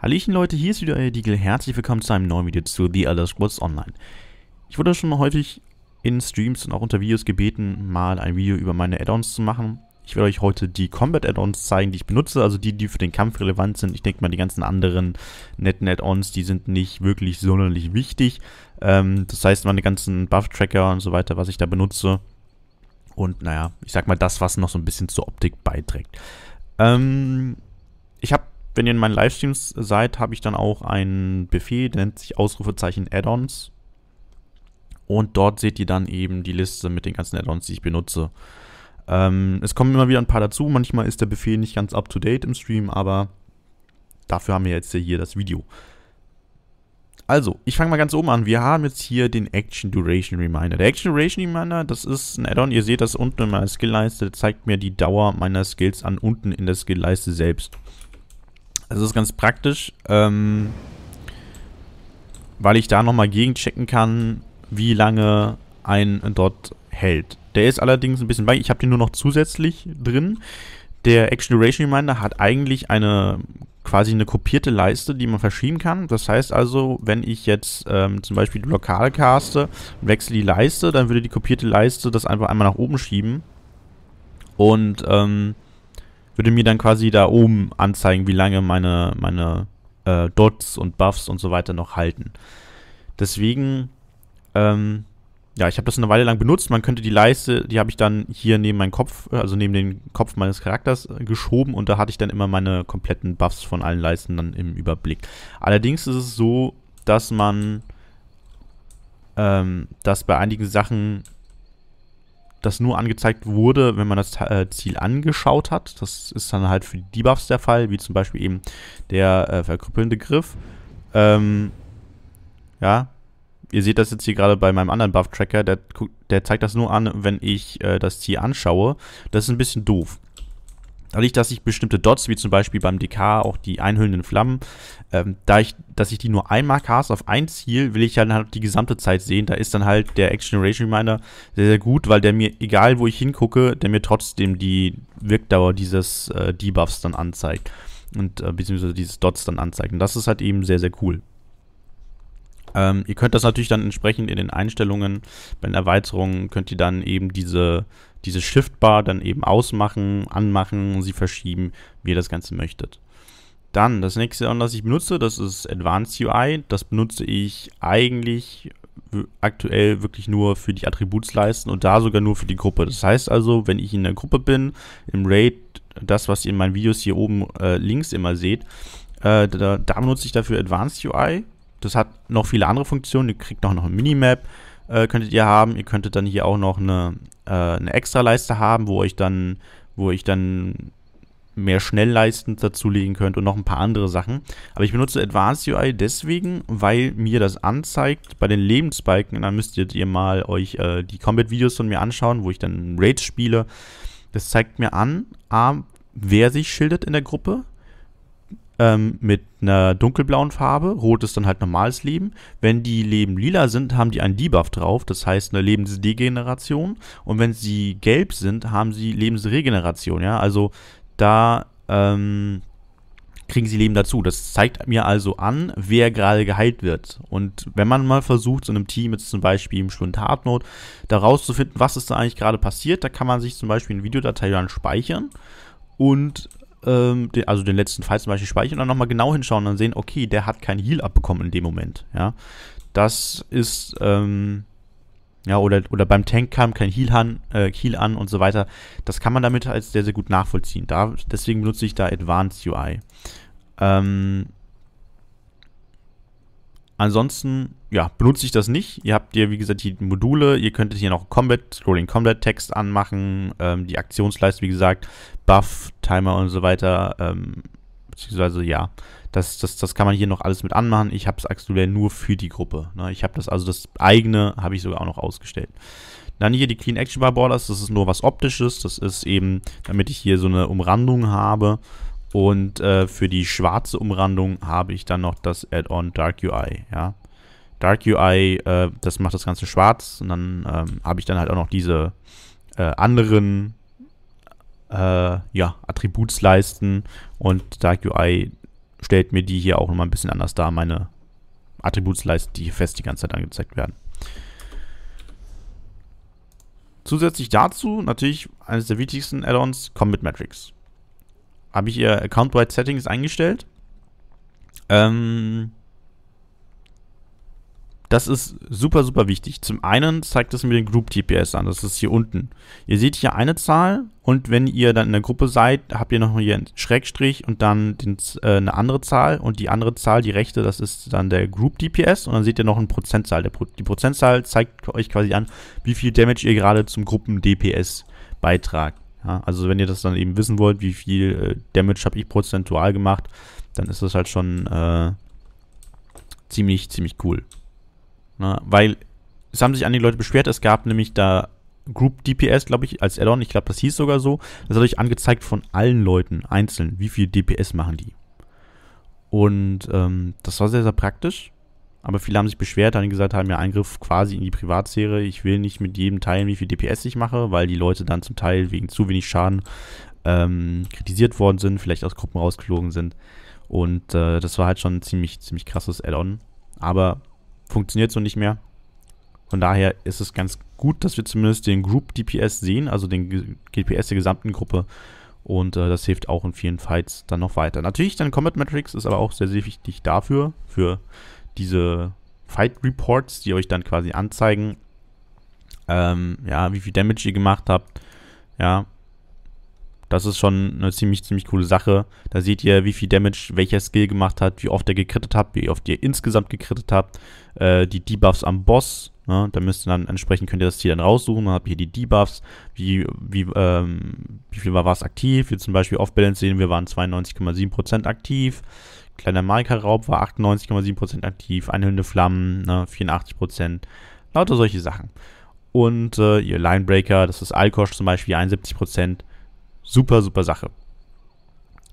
Hallöchen Leute, hier ist wieder euer Diegel. Herzlich willkommen zu einem neuen Video zu The Elder Scrolls Online. Ich wurde schon häufig in Streams und auch unter Videos gebeten, mal ein Video über meine Add-ons zu machen. Ich werde euch heute die Combat Add-ons zeigen, die ich benutze, also die, die für den Kampf relevant sind. Ich denke mal, die ganzen anderen netten Add-ons, die sind nicht wirklich sonderlich wichtig. Ähm, das heißt, meine ganzen Buff-Tracker und so weiter, was ich da benutze. Und naja, ich sag mal, das, was noch so ein bisschen zur Optik beiträgt. Ähm, ich habe wenn ihr in meinen Livestreams seid, habe ich dann auch einen Befehl, der nennt sich Ausrufezeichen Add-ons. Und dort seht ihr dann eben die Liste mit den ganzen Add-ons, die ich benutze. Ähm, es kommen immer wieder ein paar dazu. Manchmal ist der Befehl nicht ganz up-to-date im Stream, aber dafür haben wir jetzt hier das Video. Also, ich fange mal ganz oben an. Wir haben jetzt hier den Action Duration Reminder. Der Action Duration Reminder, das ist ein Add-on. Ihr seht das unten in meiner Skillleiste. Der zeigt mir die Dauer meiner Skills an, unten in der Skillleiste selbst. Also Das ist ganz praktisch, ähm, weil ich da nochmal gegenchecken kann, wie lange ein Dot hält. Der ist allerdings ein bisschen bei. Ich habe den nur noch zusätzlich drin. Der Action Duration Reminder hat eigentlich eine quasi eine kopierte Leiste, die man verschieben kann. Das heißt also, wenn ich jetzt ähm, zum Beispiel lokal caste, und wechsle die Leiste, dann würde die kopierte Leiste das einfach einmal nach oben schieben. Und ähm, würde mir dann quasi da oben anzeigen, wie lange meine, meine äh, Dots und Buffs und so weiter noch halten. Deswegen, ähm, ja, ich habe das eine Weile lang benutzt. Man könnte die Leiste, die habe ich dann hier neben meinen Kopf, äh, also neben den Kopf meines Charakters äh, geschoben und da hatte ich dann immer meine kompletten Buffs von allen Leisten dann im Überblick. Allerdings ist es so, dass man, ähm, dass bei einigen Sachen das nur angezeigt wurde, wenn man das äh, Ziel angeschaut hat. Das ist dann halt für die Debuffs der Fall, wie zum Beispiel eben der äh, verkrüppelnde Griff. Ähm, ja, ihr seht das jetzt hier gerade bei meinem anderen Buff-Tracker, der, der, zeigt das nur an, wenn ich äh, das Ziel anschaue. Das ist ein bisschen doof. Dadurch, dass ich bestimmte Dots, wie zum Beispiel beim DK auch die einhüllenden Flammen, ähm, da ich, dass ich die nur einmal cast auf ein Ziel, will ich dann halt die gesamte Zeit sehen. Da ist dann halt der Action Generation Reminder sehr, sehr gut, weil der mir, egal wo ich hingucke, der mir trotzdem die Wirkdauer dieses äh, Debuffs dann anzeigt. Und äh, beziehungsweise dieses Dots dann anzeigt. Und das ist halt eben sehr, sehr cool. Ähm, ihr könnt das natürlich dann entsprechend in den Einstellungen, bei den Erweiterungen, könnt ihr dann eben diese, diese Shift-Bar dann eben ausmachen, anmachen, sie verschieben, wie ihr das Ganze möchtet. Dann das nächste, das ich benutze, das ist Advanced UI. Das benutze ich eigentlich aktuell wirklich nur für die Attributsleisten und da sogar nur für die Gruppe. Das heißt also, wenn ich in der Gruppe bin, im Raid, das, was ihr in meinen Videos hier oben äh, links immer seht, äh, da, da, benutze ich dafür Advanced UI. Das hat noch viele andere Funktionen. Ihr kriegt auch noch eine Minimap, äh, könntet ihr haben. Ihr könntet dann hier auch noch eine, äh, eine extra Leiste haben, wo euch dann, wo ich dann mehr Schnellleisten dazulegen könnt und noch ein paar andere Sachen. Aber ich benutze Advanced UI deswegen, weil mir das anzeigt bei den Lebensbalken. Und dann müsstet ihr mal euch äh, die Combat-Videos von mir anschauen, wo ich dann Raids spiele. Das zeigt mir an, A, wer sich schildert in der Gruppe, ähm, mit einer dunkelblauen Farbe. Rot ist dann halt normales Leben. Wenn die Leben lila sind, haben die einen Debuff drauf, das heißt eine Lebensdegeneration. Und wenn sie gelb sind, haben sie Lebensregeneration. Ja, also da ähm, kriegen sie Leben dazu. Das zeigt mir also an, wer gerade geheilt wird. Und wenn man mal versucht, so einem Team jetzt zum Beispiel im Schlund Hartnot, da rauszufinden, was ist da eigentlich gerade passiert, da kann man sich zum Beispiel eine Videodatei dann speichern und ähm, den, also den letzten Fall zum Beispiel speichern und dann nochmal genau hinschauen und dann sehen, okay, der hat kein Heal abbekommen in dem Moment. Ja, das ist ähm, ja, oder, oder beim Tank kam kein Heal an, äh, Heal an und so weiter. Das kann man damit halt sehr, sehr gut nachvollziehen. Da, deswegen benutze ich da Advanced UI. Ähm, ansonsten, ja, benutze ich das nicht. Ihr habt hier, wie gesagt, die Module. Ihr könntet hier noch Combat, Scrolling Combat Text anmachen. Ähm, die Aktionsleiste, wie gesagt, Buff, Timer und so weiter. Ähm, beziehungsweise, ja das, das, das kann man hier noch alles mit anmachen. Ich habe es aktuell nur für die Gruppe. Ne? Ich habe das, also das eigene habe ich sogar auch noch ausgestellt. Dann hier die Clean Action Bar Borders, das ist nur was Optisches. Das ist eben, damit ich hier so eine Umrandung habe. Und äh, für die schwarze Umrandung habe ich dann noch das Add-on Dark UI, ja. Dark UI, äh, das macht das Ganze schwarz und dann ähm, habe ich dann halt auch noch diese äh, anderen äh, ja, Attributsleisten und Dark UI stellt mir die hier auch nochmal ein bisschen anders dar, meine Attributsleiste, die hier fest die ganze Zeit angezeigt werden. Zusätzlich dazu natürlich eines der wichtigsten Add-ons, Combat Metrics. Habe ich hier Account-Wide Settings eingestellt. Ähm, das ist super, super wichtig. Zum einen zeigt es mir den Group TPS an, das ist hier unten. Ihr seht hier eine Zahl und wenn ihr dann in der Gruppe seid, habt ihr noch hier einen Schrägstrich und dann den, äh, eine andere Zahl und die andere Zahl, die rechte, das ist dann der Group DPS und dann seht ihr noch eine Prozentzahl. Pro die Prozentzahl zeigt euch quasi an, wie viel Damage ihr gerade zum Gruppen DPS beitragt. Ja, also wenn ihr das dann eben wissen wollt, wie viel äh, Damage habe ich prozentual gemacht, dann ist das halt schon äh, ziemlich, ziemlich cool. Ne? Weil es haben sich einige Leute beschwert, es gab nämlich da Group DPS, glaube ich, als Addon, ich glaube, das hieß sogar so, das hat euch angezeigt von allen Leuten einzeln, wie viel DPS machen die. Und ähm, das war sehr, sehr praktisch. Aber viele haben sich beschwert, haben gesagt, haben ja Eingriff quasi in die Privatsphäre. Ich will nicht mit jedem teilen, wie viel DPS ich mache, weil die Leute dann zum Teil wegen zu wenig Schaden ähm, kritisiert worden sind, vielleicht aus Gruppen rausgeflogen sind. Und äh, das war halt schon ein ziemlich, ziemlich krasses Add-on. Aber funktioniert so nicht mehr. Von daher ist es ganz gut, dass wir zumindest den Group DPS sehen, also den GPS der gesamten Gruppe. Und äh, das hilft auch in vielen Fights dann noch weiter. Natürlich, dann Combat Metrics ist aber auch sehr, sehr wichtig dafür, für diese Fight Reports, die euch dann quasi anzeigen, ähm, ja, wie viel Damage ihr gemacht habt, ja, das ist schon eine ziemlich, ziemlich coole Sache. Da seht ihr, wie viel Damage welcher Skill gemacht hat, wie oft ihr gekrittet hat, wie oft ihr insgesamt gekrittet habt, äh, die Debuffs am Boss. Ne? Da müsst ihr dann entsprechend, könnt ihr das Ziel dann raussuchen. Dann habt ihr die Debuffs, wie, wie, ähm, wie viel war was aktiv. Hier zum Beispiel Off-Balance sehen wir, waren 92,7% aktiv. Kleiner Malka-Raub war 98,7% aktiv. Einhüllende Flammen, ne? 84%. Lauter solche Sachen. Und äh, ihr Linebreaker, das ist Alkosch zum Beispiel, 71% super, super Sache.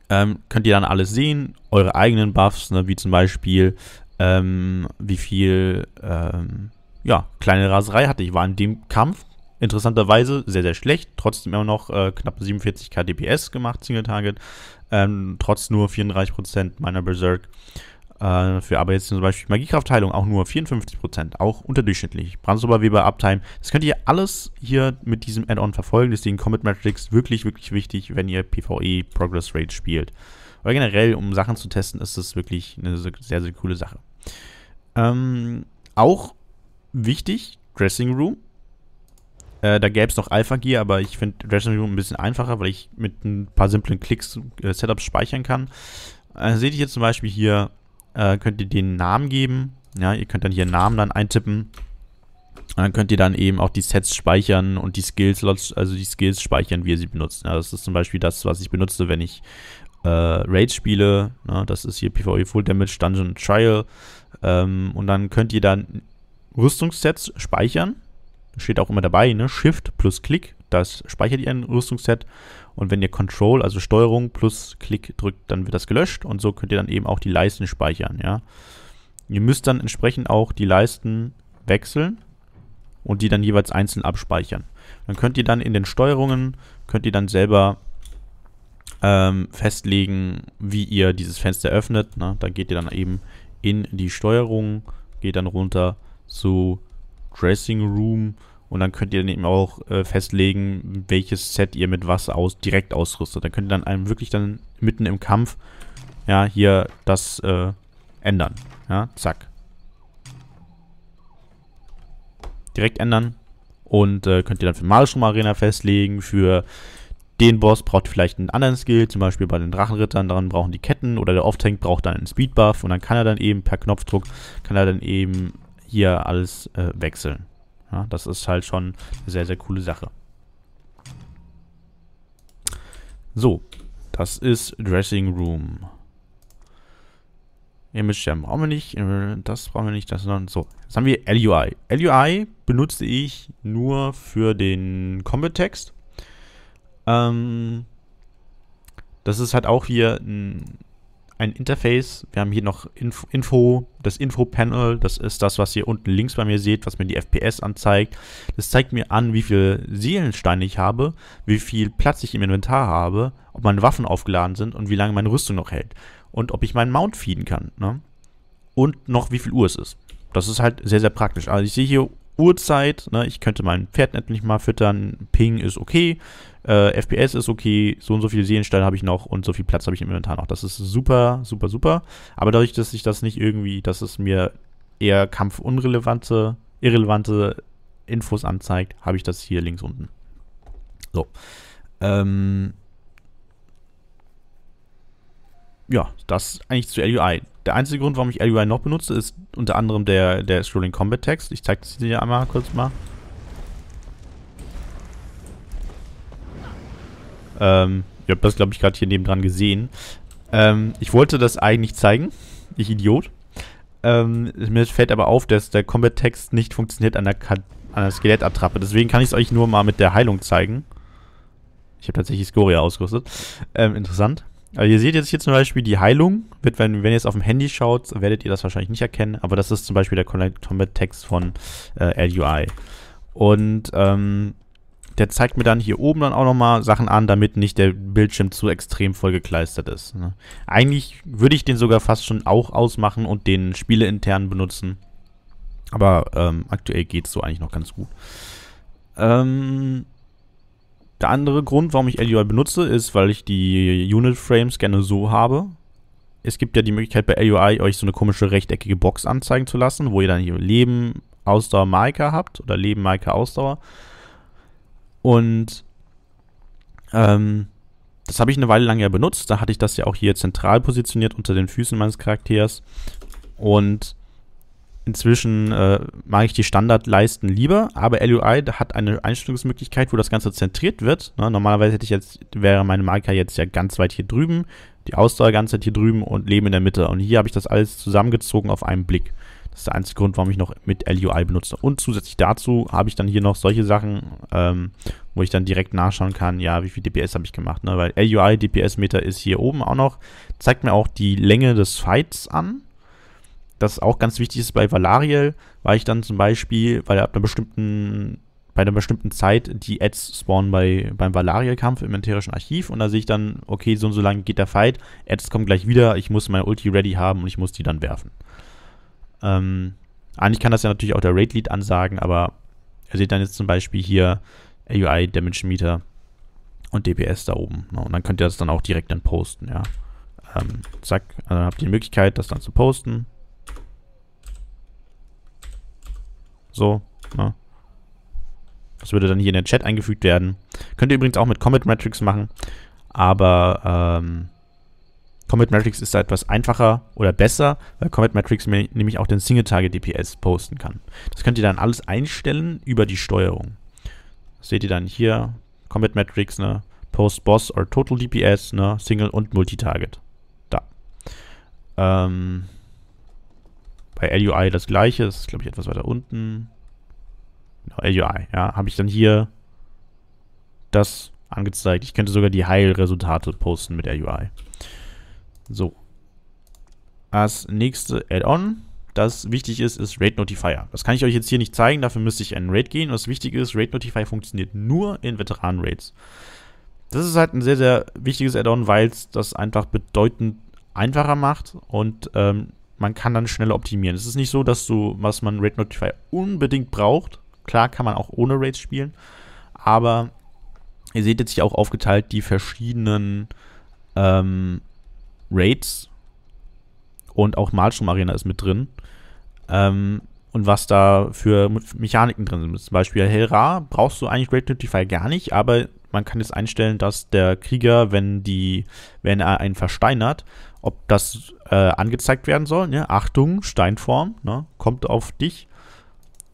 Ähm, könnt ihr dann alles sehen, eure eigenen Buffs, ne, wie zum Beispiel, ähm, wie viel, ähm, ja, kleine Raserei hatte ich. War in dem Kampf interessanterweise sehr, sehr schlecht. Trotzdem immer noch äh, knapp 47 KDPS gemacht, Single Target. Ähm, trotz nur 34% meiner Berserk. Äh, für aber jetzt zum Beispiel Magiekraftteilung auch nur 54%, auch unterdurchschnittlich. Brandsober Uptime. Das könnt ihr alles hier mit diesem Add-on verfolgen. Deswegen Comet Matrix wirklich, wirklich wichtig, wenn ihr PvE Progress Rate spielt. Aber generell, um Sachen zu testen, ist das wirklich eine sehr, sehr, coole Sache. Ähm, auch wichtig, Dressing Room. Äh, da gäbe es noch Alpha Gear, aber ich finde Dressing Room ein bisschen einfacher, weil ich mit ein paar simplen Klicks äh, Setups speichern kann. Äh, seht ihr jetzt zum Beispiel hier äh, könnt ihr den Namen geben. Ja, ihr könnt dann hier Namen dann eintippen. Und dann könnt ihr dann eben auch die Sets speichern und die Skills, also die Skills speichern, wie ihr sie benutzt. Ja, das ist zum Beispiel das, was ich benutze, wenn ich äh, Raid spiele. Ja, das ist hier PvE Full Damage, Dungeon Trial. Ähm, und dann könnt ihr dann Rüstungssets speichern. Steht auch immer dabei, ne? Shift plus Klick, das speichert ihr ein Rüstungsset. Und wenn ihr Control, also Steuerung plus Klick drückt, dann wird das gelöscht und so könnt ihr dann eben auch die Leisten speichern, ja. Ihr müsst dann entsprechend auch die Leisten wechseln und die dann jeweils einzeln abspeichern. Dann könnt ihr dann in den Steuerungen, könnt ihr dann selber ähm, festlegen, wie ihr dieses Fenster öffnet. Na, ne? da geht ihr dann eben in die Steuerung, geht dann runter zu Dressing Room und dann könnt ihr dann eben auch äh, festlegen, welches Set ihr mit was aus direkt ausrüstet. Dann könnt ihr dann einem wirklich dann mitten im Kampf ja, hier das äh, ändern. Ja, zack. Direkt ändern. Und äh, könnt ihr dann für Malstrom Arena festlegen, für den Boss braucht vielleicht einen anderen Skill, zum Beispiel bei den Drachenrittern, daran brauchen die Ketten oder der off braucht dann einen Speedbuff und dann kann er dann eben per Knopfdruck, kann er dann eben hier alles äh, wechseln. Ja, das ist halt schon eine sehr, sehr coole Sache. So, das ist Dressing Room. Image Jam brauchen wir nicht, äh, das brauchen wir nicht, das noch. So, jetzt haben wir LUI. LUI benutze ich nur für den Combat-Text. Ähm, das ist halt auch hier ein ein Interface. Wir haben hier noch Info, das Info-Panel. Das ist das, was ihr unten links bei mir seht, was mir die FPS anzeigt. Das zeigt mir an, wie viele Seelensteine ich habe, wie viel Platz ich im Inventar habe, ob meine Waffen aufgeladen sind und wie lange meine Rüstung noch hält. Und ob ich meinen Mount feeden kann. Ne? Und noch, wie viel Uhr es ist. Das ist halt sehr, sehr praktisch. Also ich sehe hier Uhrzeit. Ne? Ich könnte mein Pferd natürlich mal füttern. Ping ist okay. Äh, FPS ist okay, so und so viele Seelensteine habe ich noch und so viel Platz habe ich im Inventar noch. Das ist super, super, super. Aber dadurch, dass ich das nicht irgendwie, dass es mir eher kampfunrelevante, irrelevante Infos anzeigt, habe ich das hier links unten. So. Ähm ja, das eigentlich zu LUI. Der einzige Grund, warum ich LUI noch benutze, ist unter anderem der, der Scrolling Combat Text. Ich zeige das hier einmal kurz mal. Ähm, ihr habt das, glaube ich, gerade hier nebendran gesehen. Ähm, ich wollte das eigentlich zeigen. Ich Idiot. Ähm, mir fällt aber auf, dass der Combat-Text nicht funktioniert an der, Ka der Skeletattrappe. Deswegen kann ich es euch nur mal mit der Heilung zeigen. Ich habe tatsächlich Skoria ausgerüstet. Ähm, interessant. Also ihr seht jetzt hier zum Beispiel die Heilung. Wird, wenn, wenn ihr jetzt auf dem Handy schaut, werdet ihr das wahrscheinlich nicht erkennen. Aber das ist zum Beispiel der Combat-Text von äh, LUI. Und ähm, der zeigt mir dann hier oben dann auch nochmal Sachen an, damit nicht der Bildschirm zu extrem vollgekleistert ist. Ne? Eigentlich würde ich den sogar fast schon auch ausmachen und den spieleintern benutzen. Aber ähm, aktuell geht es so eigentlich noch ganz gut. Ähm, der andere Grund, warum ich LUI benutze, ist, weil ich die Unit-Frames gerne so habe. Es gibt ja die Möglichkeit bei LUI, euch so eine komische rechteckige Box anzeigen zu lassen, wo ihr dann hier Leben, Ausdauer, Marker habt oder Leben, Marker, Ausdauer. Und ähm, das habe ich eine Weile lang ja benutzt. Da hatte ich das ja auch hier zentral positioniert unter den Füßen meines Charakters. Und inzwischen äh, mag ich die Standardleisten lieber, aber LUI hat eine Einstellungsmöglichkeit, wo das Ganze zentriert wird. Ne, normalerweise hätte ich jetzt, wäre meine Marker jetzt ja ganz weit hier drüben, die Ausdauer ganz weit hier drüben und Leben in der Mitte. Und hier habe ich das alles zusammengezogen auf einen Blick. Das ist der einzige Grund, warum ich noch mit LUI benutze. Und zusätzlich dazu habe ich dann hier noch solche Sachen, ähm, wo ich dann direkt nachschauen kann, ja, wie viel DPS habe ich gemacht. Ne? Weil LUI DPS-Meter ist hier oben auch noch. Zeigt mir auch die Länge des Fights an. Das auch ganz wichtig ist bei Valariel, weil ich dann zum Beispiel, weil ab einer bestimmten bei einer bestimmten Zeit die Ads spawnen bei, beim valariel kampf im enterischen Archiv und da sehe ich dann, okay, so und so lange geht der Fight, Ads kommen gleich wieder, ich muss meine Ulti ready haben und ich muss die dann werfen. Ähm, eigentlich kann das ja natürlich auch der Rate lead ansagen, aber ihr seht dann jetzt zum Beispiel hier AUI, Damage Meter und DPS da oben. Ne? Und dann könnt ihr das dann auch direkt dann posten, ja. Ähm, zack, dann habt ihr die Möglichkeit, das dann zu posten. So, ne? Das würde dann hier in den Chat eingefügt werden. Könnt ihr übrigens auch mit Comet Metrics machen, aber ähm, Comet Matrix ist da etwas einfacher oder besser, weil Comet Matrix nämlich auch den Single-Target-DPS posten kann. Das könnt ihr dann alles einstellen über die Steuerung. Das seht ihr dann hier, Comet Matrix, ne, Post-Boss oder Total-DPS, ne, Single- und Multitarget. Da. Ähm, bei LUI das gleiche, das ist glaube ich etwas weiter unten. Genau, LUI, ja, habe ich dann hier das angezeigt. Ich könnte sogar die Heilresultate posten mit LUI. So. Als nächste Add-on, das wichtig ist, ist Raid Notifier. Das kann ich euch jetzt hier nicht zeigen, dafür müsste ich in Raid gehen. Was wichtig ist, Raid Notifier funktioniert nur in Veteranen-Raids. Das ist halt ein sehr, sehr wichtiges Add-on, weil es das einfach bedeutend einfacher macht und ähm, man kann dann schneller optimieren. Es ist nicht so, dass du, was man Raid Notifier unbedingt braucht. Klar kann man auch ohne Raids spielen, aber ihr seht jetzt hier auch aufgeteilt die verschiedenen ähm, Raids und auch Maelstrom Arena ist mit drin. Ähm, und was da für Mechaniken drin sind. Zum Beispiel Helra brauchst du eigentlich Great Notify gar nicht, aber man kann jetzt einstellen, dass der Krieger, wenn die, wenn er einen versteinert, ob das äh, angezeigt werden soll. Ne? Achtung, Steinform, ne? kommt auf dich.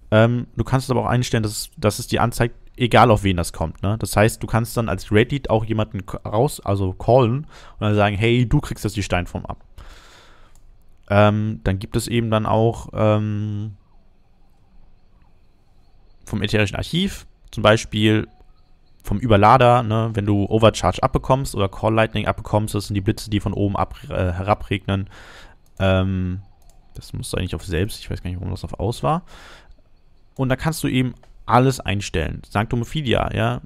Ähm, du kannst es aber auch einstellen, dass, dass es dir anzeigt, egal auf wen das kommt. Ne? Das heißt, du kannst dann als Raid Lead auch jemanden raus, also callen und dann sagen, hey, du kriegst jetzt die Steinform ab. Ähm, dann gibt es eben dann auch ähm, vom ätherischen Archiv, zum Beispiel vom Überlader, ne? wenn du Overcharge abbekommst oder Call Lightning abbekommst, das sind die Blitze, die von oben ab, äh, herabregnen. Ähm, das musst du eigentlich auf selbst, ich weiß gar nicht, warum das auf aus war. Und da kannst du eben alles einstellen. Sankt ja,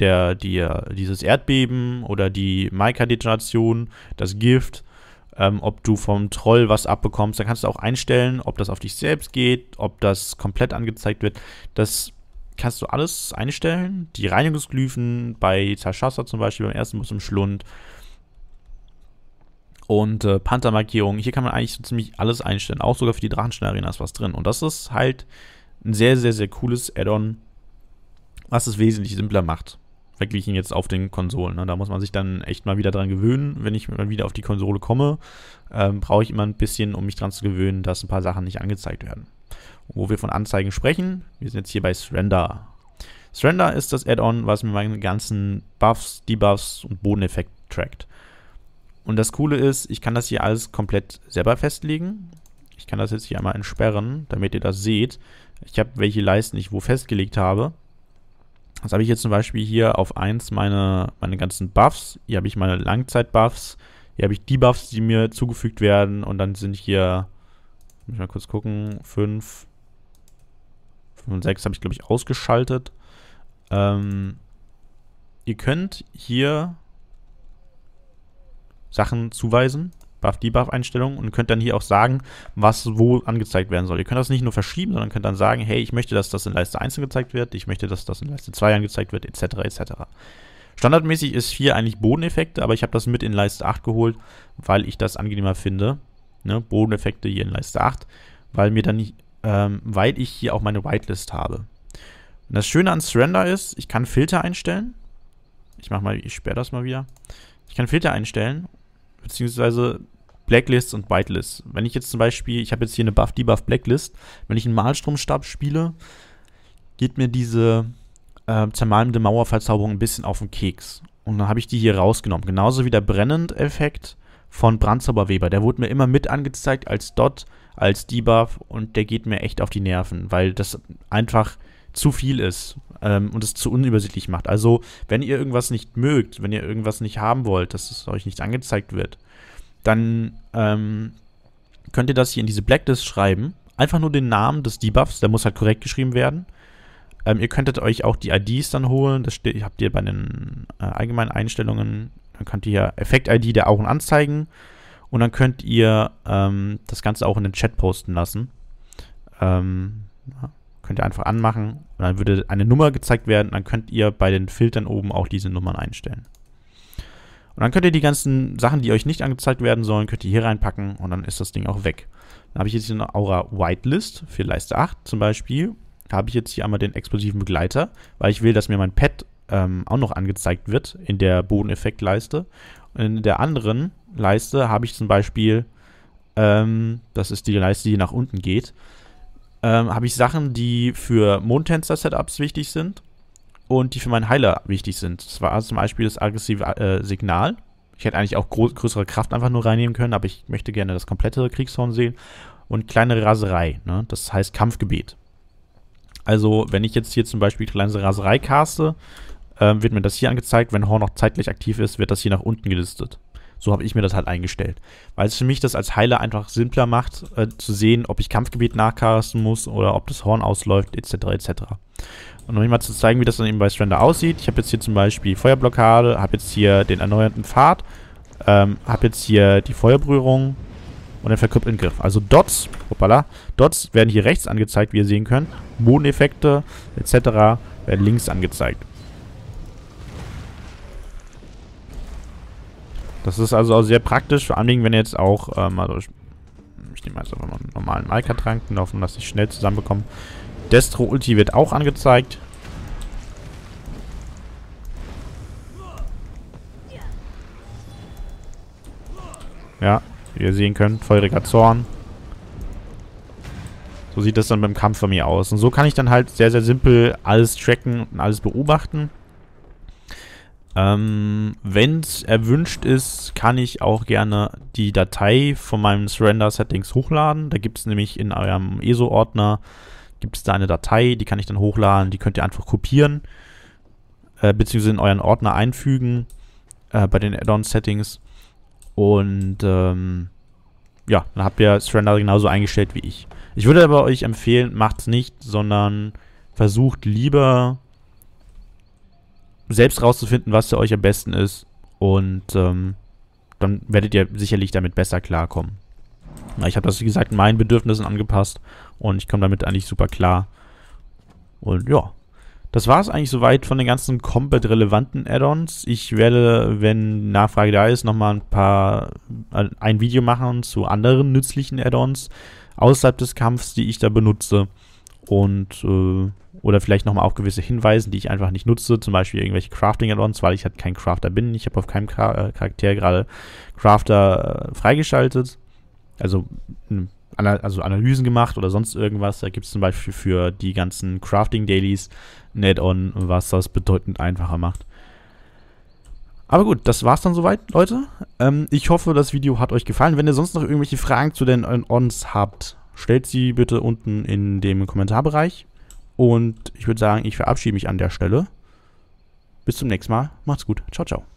der, die, dieses Erdbeben oder die Maika-Detonation, das Gift, ähm, ob du vom Troll was abbekommst, da kannst du auch einstellen, ob das auf dich selbst geht, ob das komplett angezeigt wird. Das kannst du alles einstellen. Die Reinigungsglyphen bei Tashasa zum Beispiel, beim ersten Bus im Schlund. Und äh, Panthermarkierung. Hier kann man eigentlich so ziemlich alles einstellen. Auch sogar für die drachenstein ist was drin. Und das ist halt ein sehr, sehr, sehr cooles Add-on, was es wesentlich simpler macht. Verglichen jetzt auf den Konsolen. Ne? Da muss man sich dann echt mal wieder dran gewöhnen. Wenn ich mal wieder auf die Konsole komme, ähm, brauche ich immer ein bisschen, um mich dran zu gewöhnen, dass ein paar Sachen nicht angezeigt werden. Und wo wir von Anzeigen sprechen, wir sind jetzt hier bei Surrender. Surrender ist das Add-on, was mir meine ganzen Buffs, Debuffs und Bodeneffekt trackt. Und das Coole ist, ich kann das hier alles komplett selber festlegen. Ich kann das jetzt hier einmal entsperren, damit ihr das seht. Ich habe welche Leisten ich wo festgelegt habe. Das habe ich jetzt zum Beispiel hier auf 1 meine, meine ganzen Buffs. Hier habe ich meine Langzeit-Buffs. Hier habe ich die Buffs, die mir zugefügt werden. Und dann sind hier, muss ich mal kurz gucken, 5, 5 und 6 habe ich, glaube ich, ausgeschaltet. Ähm, ihr könnt hier Sachen zuweisen. Buff-Debuff-Einstellungen und könnt dann hier auch sagen, was wo angezeigt werden soll. Ihr könnt das nicht nur verschieben, sondern könnt dann sagen, hey, ich möchte, dass das in Leiste 1 angezeigt wird, ich möchte, dass das in Leiste 2 angezeigt wird, etc., etc. Standardmäßig ist hier eigentlich Bodeneffekte, aber ich habe das mit in Leiste 8 geholt, weil ich das angenehmer finde. Ne? Bodeneffekte hier in Leiste 8, weil mir dann, ähm, weil ich hier auch meine Whitelist habe. Und das Schöne an Surrender ist, ich kann Filter einstellen. Ich mach mal, ich sperre das mal wieder. Ich kann Filter einstellen, beziehungsweise Blacklists und Whitelists. Wenn ich jetzt zum Beispiel, ich habe jetzt hier eine Buff, Debuff, Blacklist, wenn ich einen Malstromstab spiele, geht mir diese äh, zermalmende Mauerverzauberung ein bisschen auf den Keks. Und dann habe ich die hier rausgenommen. Genauso wie der Brennend-Effekt von Brandzauberweber. Der wurde mir immer mit angezeigt als Dot, als Debuff und der geht mir echt auf die Nerven, weil das einfach zu viel ist ähm, und es zu unübersichtlich macht. Also, wenn ihr irgendwas nicht mögt, wenn ihr irgendwas nicht haben wollt, dass es euch nicht angezeigt wird, dann ähm, könnt ihr das hier in diese Blacklist schreiben. Einfach nur den Namen des Debuffs, der muss halt korrekt geschrieben werden. Ähm, ihr könntet euch auch die IDs dann holen. Das habt ihr bei den äh, allgemeinen Einstellungen. Dann könnt ihr Effekt-ID der Augen anzeigen. Und dann könnt ihr ähm, das Ganze auch in den Chat posten lassen. Ähm, könnt ihr einfach anmachen. Und dann würde eine Nummer gezeigt werden. Dann könnt ihr bei den Filtern oben auch diese Nummern einstellen. Und dann könnt ihr die ganzen Sachen, die euch nicht angezeigt werden sollen, könnt ihr hier reinpacken und dann ist das Ding auch weg. Dann habe ich jetzt hier eine Aura Whitelist für Leiste 8 zum Beispiel. Habe ich jetzt hier einmal den explosiven Begleiter, weil ich will, dass mir mein Pad ähm, auch noch angezeigt wird in der Bodeneffektleiste. Und in der anderen Leiste habe ich zum Beispiel, ähm, das ist die Leiste, die nach unten geht, ähm, habe ich Sachen, die für Mondtänzer-Setups wichtig sind und die für meinen Heiler wichtig sind. Das war zum Beispiel das aggressive äh, Signal. Ich hätte eigentlich auch größere Kraft einfach nur reinnehmen können, aber ich möchte gerne das komplette Kriegshorn sehen. Und kleinere Raserei, ne? das heißt Kampfgebet. Also, wenn ich jetzt hier zum Beispiel kleine Raserei caste, äh, wird mir das hier angezeigt. Wenn Horn noch zeitlich aktiv ist, wird das hier nach unten gelistet. So habe ich mir das halt eingestellt. Weil es für mich das als Heiler einfach simpler macht, äh, zu sehen, ob ich Kampfgebiet nachkasten muss oder ob das Horn ausläuft, etc. etc. Und um euch mal zu zeigen, wie das dann eben bei Strander aussieht, ich habe jetzt hier zum Beispiel Feuerblockade, habe jetzt hier den erneuerten Pfad, ähm, habe jetzt hier die Feuerberührung und den verkrüppelten Griff. Also Dots, hoppala, Dots werden hier rechts angezeigt, wie ihr sehen könnt. Bodeneffekte etc. werden links angezeigt. Das ist also auch sehr praktisch, vor allen Dingen, wenn jetzt auch, ähm, also ich, ich nehme jetzt einfach mal einen normalen Alka-Trank und hoffen, dass ich schnell zusammenbekomme. Destro Ulti wird auch angezeigt. Ja, wie ihr sehen könnt, feuriger Zorn. So sieht das dann beim Kampf von mir aus. Und so kann ich dann halt sehr, sehr simpel alles tracken und alles beobachten. Ähm, Wenn es erwünscht ist, kann ich auch gerne die Datei von meinem Surrender Settings hochladen. Da gibt es nämlich in eurem ESO-Ordner gibt es da eine Datei, die kann ich dann hochladen, die könnt ihr einfach kopieren, äh, beziehungsweise in euren Ordner einfügen äh, bei den Add-on-Settings. Und ähm, ja, dann habt ihr Surrender genauso eingestellt wie ich. Ich würde aber euch empfehlen, macht's nicht, sondern versucht lieber selbst rauszufinden, was für euch am besten ist. Und ähm, dann werdet ihr sicherlich damit besser klarkommen. ich habe das, wie gesagt, meinen Bedürfnissen angepasst und ich komme damit eigentlich super klar. Und ja, das war es eigentlich soweit von den ganzen komplett relevanten Add-ons. Ich werde, wenn Nachfrage da ist, nochmal ein paar, ein Video machen zu anderen nützlichen Add-ons außerhalb des Kampfs, die ich da benutze und äh, oder vielleicht nochmal auch gewisse Hinweisen, die ich einfach nicht nutze, zum Beispiel irgendwelche Crafting-Add-ons, weil ich halt kein Crafter bin. Ich habe auf keinem Char äh, Charakter gerade Crafter äh, freigeschaltet, also, hm, ana also Analysen gemacht oder sonst irgendwas. Da gibt es zum Beispiel für die ganzen Crafting-Dailies ein Add-on, was das bedeutend einfacher macht. Aber gut, das war's dann soweit, Leute. Ähm, ich hoffe, das Video hat euch gefallen. Wenn ihr sonst noch irgendwelche Fragen zu den Ons habt stellt sie bitte unten in dem Kommentarbereich. Und ich würde sagen, ich verabschiede mich an der Stelle. Bis zum nächsten Mal. Macht's gut. Ciao, ciao.